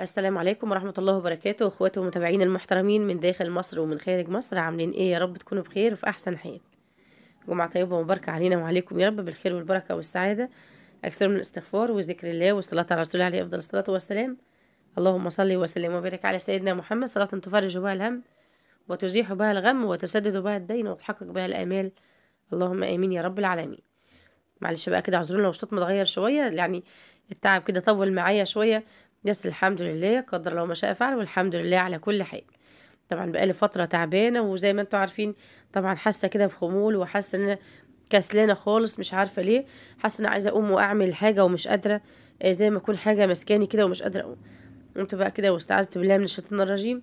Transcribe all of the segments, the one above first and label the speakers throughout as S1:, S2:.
S1: السلام عليكم ورحمة الله وبركاته اخواتي ومتابعين المحترمين من داخل مصر ومن خارج مصر عاملين ايه يا رب تكونوا بخير وفي احسن حال جمعة طيبة ومباركة علينا وعليكم يا رب بالخير والبركة والسعادة اكثر من الاستغفار وذكر الله والصلاة على رسول الله عليه افضل الصلاة والسلام اللهم صل وسلم وبارك على سيدنا محمد صلاة تفرج بها الهم وتزيح بها الغم وتسدد بها الدين وتحقق بها الامال اللهم امين يا رب العالمين معلش بقى كده اعذرونا لو الصوت متغير شويه يعني التعب كده طول معايا شويه بس الحمد لله قدر الله ما شاء فعل والحمد لله على كل حال طبعا بقالي فتره تعبانه وزي ما انتوا عارفين طبعا حاسه كده بخمول وحاسه ان انا كسلانه خالص مش عارفه ليه حاسه ان انا عايزه اقوم واعمل حاجه ومش قادره آه، زي ما اكون حاجه مسكاني كده ومش قادره اقوم قمت بقى كده واستعذت بالله من الشيطان الرجيم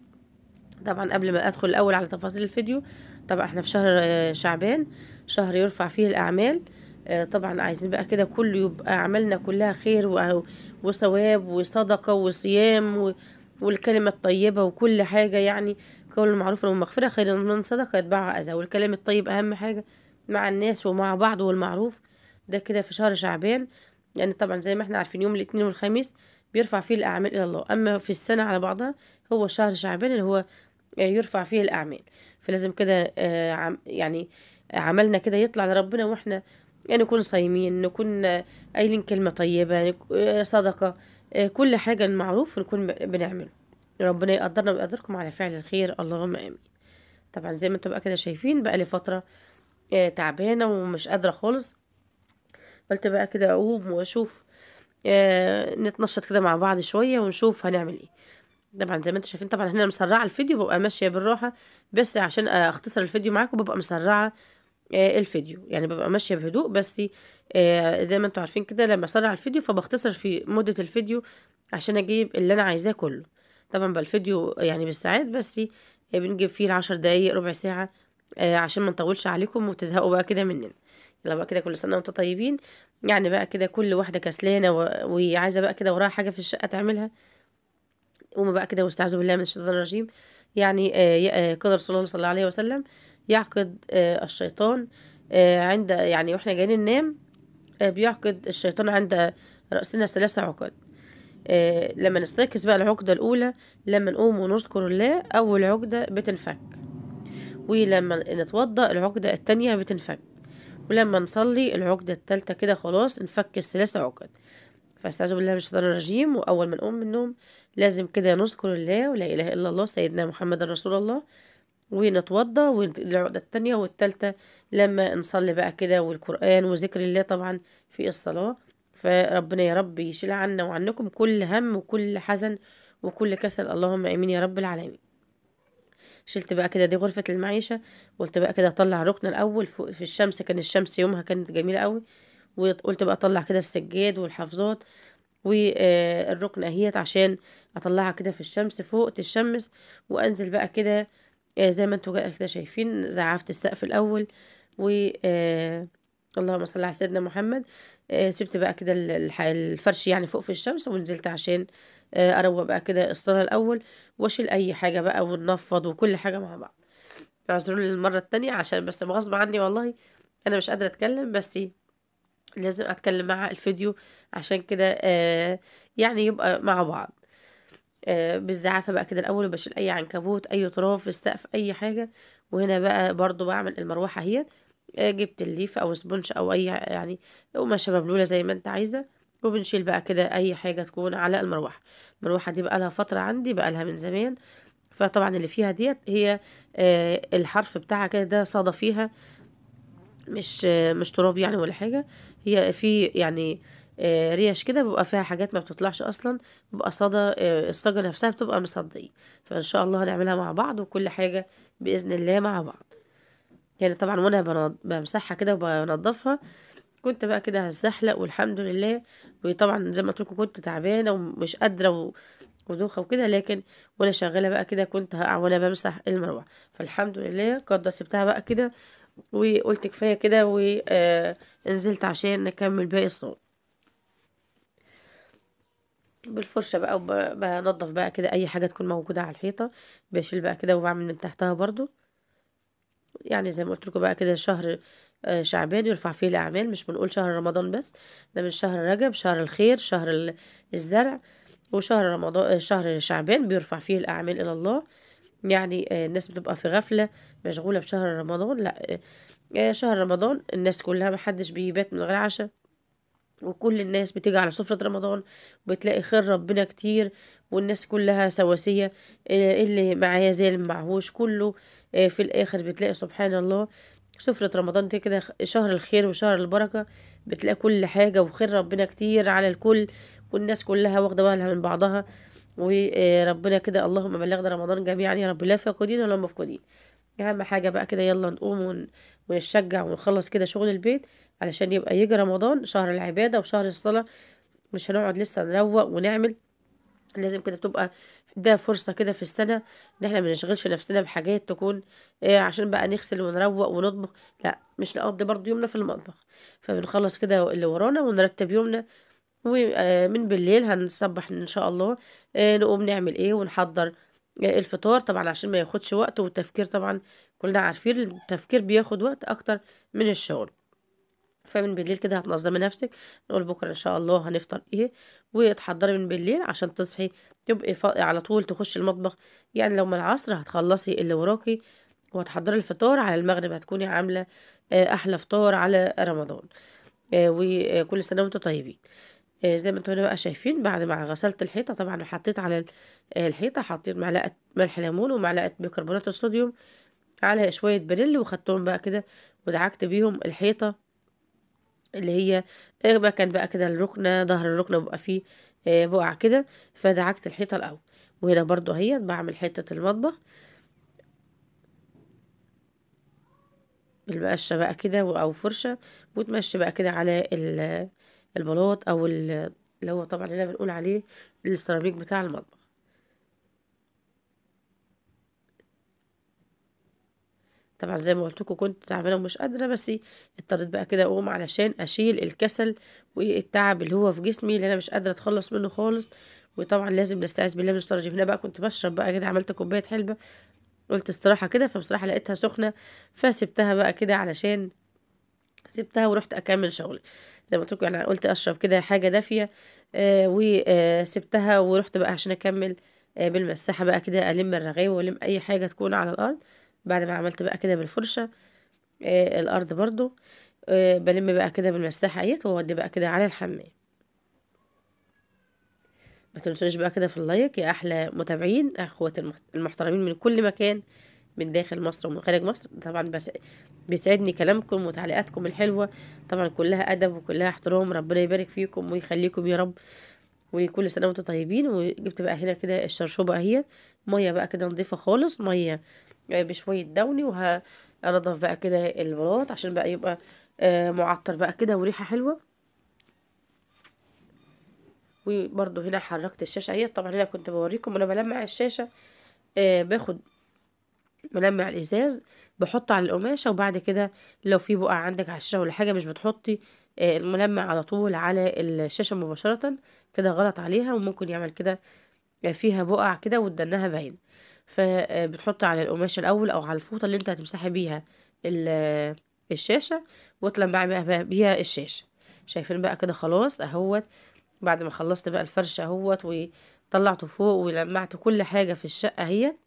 S1: طبعا قبل ما ادخل الاول على تفاصيل الفيديو طبعا احنا في شهر آه، شعبان شهر يرفع فيه الاعمال آه، طبعا عايزين بقى كده كله يبقى اعمالنا كلها خير وثواب وصدقه وصيام والكلمه الطيبه وكل حاجه يعني قول المعروف والمغفره خير من صدقه يتبعها اذى والكلام الطيب اهم حاجه مع الناس ومع بعض والمعروف ده كده في شهر شعبان يعني طبعا زي ما احنا عارفين يوم الاثنين والخميس بيرفع فيه الاعمال الى الله اما في السنه على بعضها هو شهر شعبان اللي هو آه، يرفع فيه الاعمال فلازم كده آه، يعني عملنا كده يطلع لربنا واحنا يعني نكون صايمين نكون آه، قايلين كلمة طيبة آه، صدقة آه، كل حاجة المعروف نكون بنعمله ربنا يقدرنا ويقدركم على فعل الخير اللهم امين طبعا زي ما انتم بقى كده شايفين بقى لي فترة تعبانة ومش قادرة خالص قلت بقى كده اقوم واشوف نتنشط كده مع بعض شوية ونشوف هنعمل ايه طبعا زي ما انتم شايفين طبعا هنا مسرعه الفيديو ببقى ماشيه بالراحه بس عشان اختصر الفيديو معاكم ببقى مسرعه آه، الفيديو يعني ببقى ماشيه بهدوء بس آه، زي ما انتم عارفين كده لما اسرع الفيديو فبختصر في مده الفيديو عشان اجيب اللي انا عايزاه كله طبعا بقى الفيديو يعني بالساعات بس آه، بنجيب فيه العشر دقايق ربع ساعه عشان ما نطولش عليكم وتزهقوا بقى كده مننا يلا بقى كده كل سنه وانتم طيبين يعني بقى كده كل واحده كسلانه وعايزه بقى كده وراها حاجه في الشقه تعملها قوموا بقى كده واستعذوا بالله من الشيطان الرجيم يعني قدر صلى الله عليه وسلم يعقد آه، الشيطان آه، عند يعني واحنا جايين ننام آه، بيعقد الشيطان عند رأسنا ثلاثة عقد لما نستيقظ بقى العقدة الأولى لما نقوم ونذكر الله أول عقدة بتنفك ولما نتوضأ العقدة التانية بتنفك ولما نصلي العقدة التالتة كده خلاص انفك الثلاثة عقد فاستعذ بالله من الشيطان الرجيم وأول ما نقوم من النوم لازم كده نذكر الله ولا إله إلا الله سيدنا محمد رسول الله ونتوضى والعقدة التانية والتالتة لما نصلي بقى كده والقرآن وذكر الله طبعا في الصلاة فربنا يا رب يشيل عنا وعنكم كل هم وكل حزن وكل كسل اللهم امين يا رب العالمين شلت بقى كده دي غرفة المعيشة قلت بقى كده اطلع الركن الاول فوق في الشمس كان الشمس يومها كانت جميلة قوي وقلت بقى اطلع كده السجاد والحفظات والركن اهيت عشان اطلعها كده في الشمس فوق تشمس وانزل بقى كده آه، زي ما انتوا كده شايفين زعفت السقف الاول و آه، اللهم صل على سيدنا محمد آه، سبت بقى كده الفرش يعني فوق في الشمس ونزلت عشان اروق بقى كده الصاله الاول واشيل اي حاجه بقى وننفض وكل حاجه مع بعض اعذروني للمره التانية عشان بس غصب عني والله انا مش قادره اتكلم بس لازم اتكلم مع الفيديو عشان كده يعني يبقى مع بعض آه، بالزعافه بقى كده الاول وبشيل اي عنكبوت اي تراب في السقف اي حاجه وهنا بقى برضو بعمل المروحه اهيت آه، جبت الليف او سبونش او اي يعني قماشه مبلوله زي ما انت عايزه وبنشيل بقى كده اي حاجه تكون على المروحه المروحه دي بقى لها فتره عندي بقى لها من زمان فطبعا اللي فيها ديت هي آه، الحرف بتاعها كده ده صدى فيها مش مش تراب يعني ولا حاجه هي في يعني آه، ريش كده بيبقى فيها حاجات ما بتطلعش اصلا بيبقى صدى آه، الصاجة نفسها بتبقى مصدية فان شاء الله هنعملها مع بعض وكل حاجة باذن الله مع بعض يعني طبعا وانا بمسحها كده وبنضفها كنت بقى كده هتزحلق والحمد لله وطبعا زي ما قلت لكم كنت تعبانه ومش قادره و... ودوخه وكده لكن وانا شغاله بقى كده كنت هقع وانا بمسح المروحه فالحمد لله قدر سبتها بقى كده وقلت كفايه كده ونزلت آه، عشان نكمل باقي الصوت بالفرشة بقى وبنضف بقى كده اي حاجة تكون موجودة على الحيطة بشيل بقى كده وبعمل من تحتها برضو يعني زي ما قلت لكم بقى كده شهر آه، شعبان يرفع فيه الاعمال مش بنقول شهر رمضان بس ده من شهر رجب شهر الخير شهر الزرع وشهر رمضان آه، شهر شعبان بيرفع فيه الاعمال الى الله يعني آه، الناس بتبقى في غفله مشغوله بشهر رمضان لا شهر رمضان الناس كلها محدش بيبات من غير عشاء وكل الناس بتيجي على سفرة رمضان بتلاقي خير ربنا كتير والناس كلها سواسية آه، اللي معايا زي اللي معهوش كله آه، في الآخر بتلاقي سبحان الله سفرة رمضان كده شهر الخير وشهر البركة بتلاقي كل حاجة وخير ربنا كتير على الكل والناس كلها واخدة بالها من بعضها وربنا آه، كده اللهم بلغنا رمضان جميعا يا رب لا فاقدين ولا مفقودين أهم حاجة بقى كده يلا نقوم ونتشجع ونخلص كده شغل البيت علشان يبقى يجي رمضان شهر العبادة وشهر الصلاة مش هنقعد لسه نروق ونعمل لازم كده تبقى ده فرصة كده في السنة ان احنا منشغلش نفسنا بحاجات تكون ايه عشان بقى نغسل ونروق ونطبخ لا مش نقضي برضو يومنا في المطبخ فبنخلص كده اللي ورانا ونرتب يومنا ومن آه، بالليل هنصبح ان شاء الله آه، نقوم نعمل ايه ونحضر الفطار طبعا عشان ما ياخدش وقت والتفكير طبعا كلنا عارفين التفكير بياخد وقت اكتر من الشغل فمن بالليل كده هتنظمي نفسك نقول بكره ان شاء الله هنفطر ايه وتحضري من بالليل عشان تصحي تبقي على طول تخش المطبخ يعني لو من العصر هتخلصي اللي وراكي وهتحضري الفطار على المغرب هتكوني عامله آه، احلى فطار على رمضان آه، وكل سنه وانتم طيبين آه، زي ما انتم هنا بقى شايفين بعد ما غسلت الحيطه طبعا وحطيت على الحيطه حطيت معلقه ملح ليمون ومعلقه بيكربونات الصوديوم على شويه بريل وخدتهم بقى كده ودعكت بيهم الحيطه اللي هي بقى آه، كان بقى كده الركنه ظهر الركنه بقى فيه آه، بقع كده فدعكت الحيطه الاول وهنا برضو اهي بعمل حته المطبخ المقشه بقى كده او فرشه وتمشي بقى كده على البلاط او اللي هو طبعا هنا بنقول عليه السيراميك بتاع المطبخ طبعا زي ما قلت كنت تعبانه ومش قادره بس اضطريت بقى كده اقوم علشان اشيل الكسل والتعب اللي هو في جسمي اللي انا مش قادره اتخلص منه خالص وطبعا لازم نستعيذ بالله من الشيطان هنا بقى كنت بشرب بقى كده عملت كوبايه حلبه قلت استراحه كده فبصراحه لقيتها سخنه فسبتها بقى كده علشان سبتها ورحت اكمل شغلي زي ما قلت انا يعني قلت اشرب كده حاجه دافيه آه، وسبتها آه، ورحت بقى عشان اكمل آه، بالمساحه بقى كده الم الرغيف والم اي حاجه تكون على الارض بعد ما عملت بقى كده بالفرشه الارض برضو بلم بقى كده بالمساحه اهيت وودي بقى كده على الحمام ما تنسوش بقى كده في اللايك يا احلى متابعين اخواتي المحترمين من كل مكان من داخل مصر ومن خارج مصر طبعا بس بيسعدني كلامكم وتعليقاتكم الحلوة طبعا كلها أدب وكلها احترام ربنا يبارك فيكم ويخليكم يا رب وكل سنة وانتم طيبين وجبت بقى هنا كده الشرشوبة اهي مية بقى كده نضيفة خالص مية بشوية دوني وهنضف بقى كده البلاط عشان بقى يبقى آه، معطر بقى كده وريحة حلوة وبرضو هنا حركت الشاشة اهي طبعا هنا كنت بوريكم وانا بلمع الشاشة آه، باخد ملمع الازاز بحط على القماشة وبعد كده لو في بقع عندك على الشاشة ولا حاجة مش بتحطي آه، الملمع على طول على الشاشة مباشرة كده غلط عليها وممكن يعمل كده آه، فيها بقع كده وتدنها باين فبتحط آه، على القماشة الاول او على الفوطة اللي انت هتمسحي بيها الشاشة وتلمع بيها الشاشة شايفين بقى كده خلاص اهوت بعد ما خلصت بقى الفرشة اهوت وطلعته فوق ولمعت كل حاجة في الشقة اهيت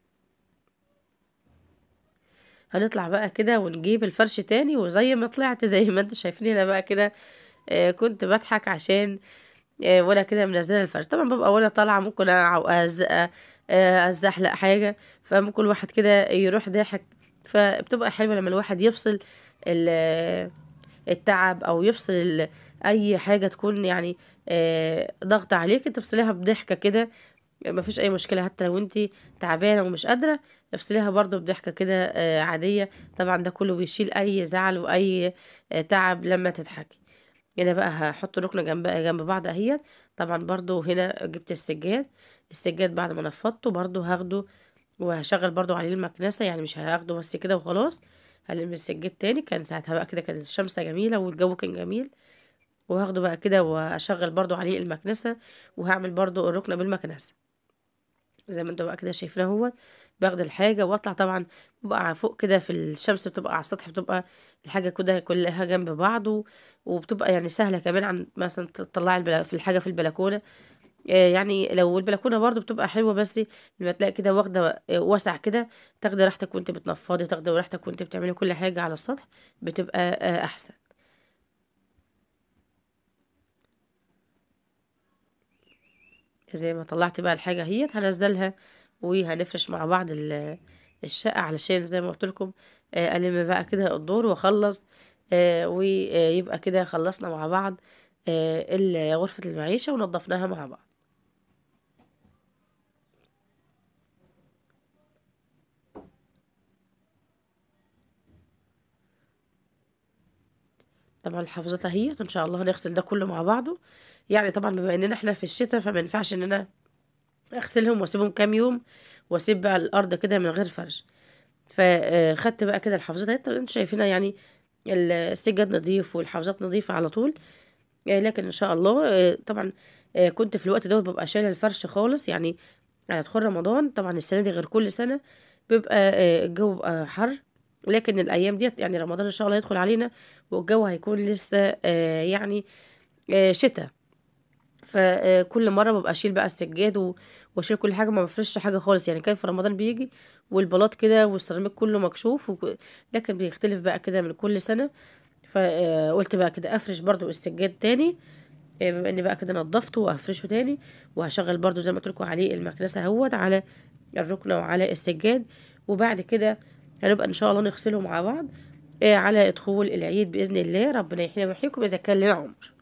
S1: هنطلع بقى كده ونجيب الفرش تاني وزي ما طلعت زي ما انتوا شايفين هنا بقى كده آه، كنت بضحك عشان آه، وانا كده منزله الفرش طبعا ببقى وانا طالعه ممكن اقع وازقه آه، ازحلق حاجه فممكن الواحد كده يروح ضاحك فبتبقى حلوه لما الواحد يفصل التعب او يفصل اي حاجه تكون يعني ضغط عليك تفصليها بضحكه كده يعني ما فيش اي مشكله حتى لو انت تعبانه ومش قادره افصليها برضو بضحكه كده آه، عاديه طبعا ده كله بيشيل اي زعل واي آه، تعب لما تضحكي هنا بقى هحط ركنه جنب جنب بعض اهيت طبعا برضو هنا جبت السجاد السجاد بعد ما نفضته برضو هاخده وهشغل برضو عليه المكنسه يعني مش هاخده بس كده وخلاص هلم السجاد تاني كان ساعتها بقى كده كانت الشمس جميله والجو كان جميل وهاخده بقى كده واشغل برضو عليه المكنسه وهعمل برضو الركنه بالمكنسه زي ما انتوا بقى كده شايفين هو باخد الحاجه واطلع طبعا ببقى فوق كده في الشمس بتبقى على السطح بتبقى الحاجه كده كلها جنب بعض وبتبقى يعني سهله كمان عن مثلا تطلعي في الحاجه في البلكونه آه، يعني لو البلكونه برضو بتبقى حلوه بس لما تلاقي كده واخده آه، واسع كده تاخدي راحتك وانت بتنفضي تاخدي راحتك وانت بتعملي كل حاجه على السطح بتبقى آه، احسن زي ما طلعت بقى الحاجة اهيت هنزلها وهنفرش مع بعض الشقة علشان زي ما قلت لكم آه، ألم بقى كده الدور وأخلص آه، ويبقى كده خلصنا مع بعض آه، غرفة المعيشة ونظفناها مع بعض طبعا الحفاظات اهيت ان شاء الله هنغسل ده كله مع بعضه يعني طبعا بما اننا احنا في الشتاء فما ينفعش ان انا اغسلهم واسيبهم كام يوم واسيب بقى الارض كده من غير فرش فخدت بقى كده الحفاظات اهي انتوا شايفينها يعني السجاد نظيف والحفاظات نظيفه على طول آه، لكن ان شاء الله آه، طبعا آه، كنت في الوقت دوت ببقى شايله الفرش خالص يعني على دخول رمضان طبعا السنه دي غير كل سنه بيبقى الجو بقى حر لكن الايام ديت يعني رمضان ان شاء الله هيدخل علينا والجو هيكون لسه يعني شتاء فكل مره ببقى اشيل بقى السجاد واشيل كل حاجه ما بفرش حاجه خالص يعني كان في رمضان بيجي والبلاط كده والسيراميك كله مكشوف وك... لكن بيختلف بقى كده من كل سنه فقلت آه، بقى كده افرش برضو السجاد تاني آه، بما اني بقى كده نضفته وهفرشه تاني وهشغل برضو زي ما قلت عليه المكنسه اهوت على الركنه وعلى السجاد وبعد كده هنبقى ان شاء الله نغسله مع بعض آه، على دخول العيد باذن الله ربنا يحيينا ويحييكم اذا كان لنا عمر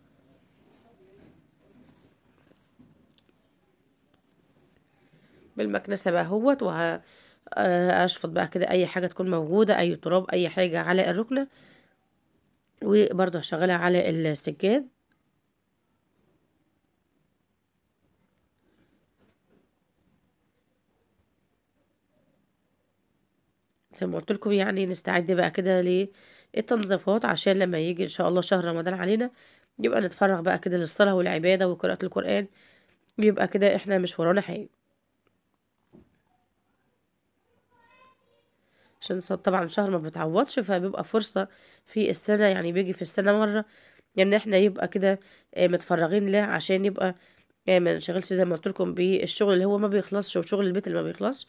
S1: بالمكنسة بقى اهوت واشفط آه، بقى كده اي حاجة تكون موجودة اي تراب اي حاجة على الركنة وبرده هشغلها على السجاد زي ما قلت لكم يعني نستعد بقى كده للتنظيفات عشان لما يجي ان شاء الله شهر رمضان علينا يبقى نتفرغ بقى كده للصلاه والعباده وقراءه القران يبقى كده احنا مش ورانا حاجه عشان طبعا شهر ما بتعوضش فبيبقى فرصة في السنة يعني بيجي في السنة مرة يعني احنا يبقى كده آه، متفرغين له عشان يبقى آه، ما نشغلش زي ما قلت لكم بالشغل اللي هو ما بيخلصش وشغل البيت اللي ما بيخلصش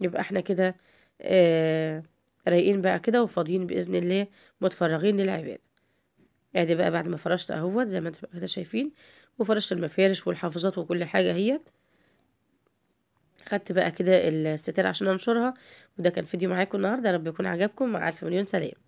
S1: يبقى احنا كده آه، رايقين بقى كده وفاضيين باذن الله متفرغين للعباد ادي بقى بعد ما فرشت اهوت زي ما انتم شايفين وفرشت المفارش والحافظات وكل حاجه اهيت خدت بقى كده الستار عشان انشرها وده كان فيديو معاكم النهارده يا رب يكون عجبكم مع الف مليون سلام